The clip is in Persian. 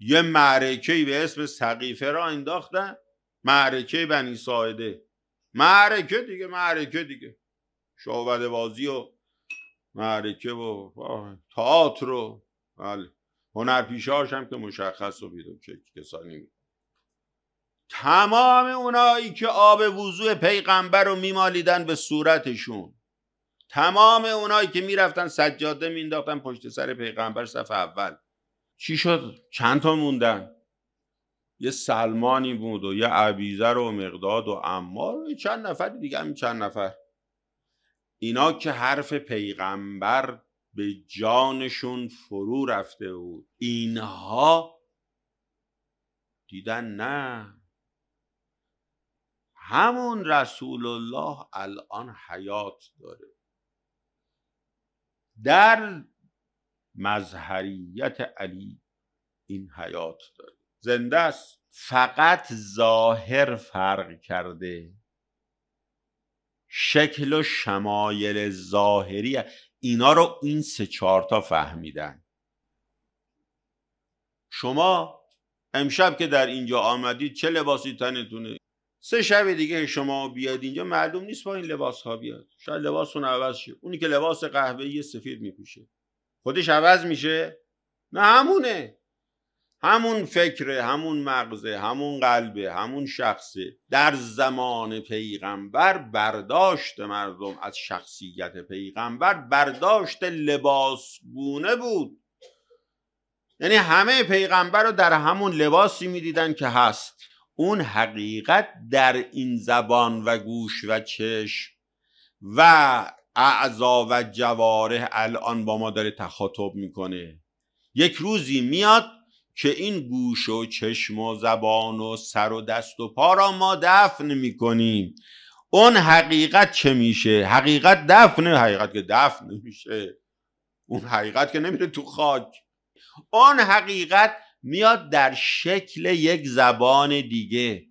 یه معرکه به اسم سقیفه را انداختن معرکه بنی ساعده معرکه دیگه معرکه دیگه شعبد بازی و معرکه و تئاتر و بله هنرپیشاش هم که مشخص رو بیرون چه کسانی تمام اونایی که آب وضوع پیغمبر رو میمالیدن به صورتشون تمام اونایی که میرفتن سجاده مینداختن پشت سر پیغمبر صف اول چی شد چند تا موندن یه سلمانی بود و یه عبیزر و مقداد و امار و چند نفر دیگه هم چند نفر اینا که حرف پیغمبر به جانشون فرو رفته بود اینها دیدن نه همون رسول الله الان حیات داره در مظهریت علی این حیات داره زنده است فقط ظاهر فرق کرده شکل و شمایل ظاهری اینا رو این سه تا فهمیدن شما امشب که در اینجا آمدید چه لباسی تنتونه سه شب دیگه شما بیاد اینجا معلوم نیست با این لباس ها بیاد شاید لباسون عوض شه اونی که لباس قهوه‌ای سفید میپوشه خودش عوض میشه نه همونه همون فکره همون مغزه همون قلبه همون شخصه در زمان پیغمبر برداشت مردم از شخصیت پیغمبر برداشت لباسگونه بود یعنی همه پیغمبر رو در همون لباسی میدیدن که هست اون حقیقت در این زبان و گوش و چشم و اعضا و جواره الان با ما داره تخاطب میکنه یک روزی میاد که این گوش و چشم و زبان و سر و دست و پا را ما دفن میکنیم اون حقیقت چه میشه حقیقت دفنه حقیقت که دفن میشه اون حقیقت که نمیره تو خاک اون حقیقت میاد در شکل یک زبان دیگه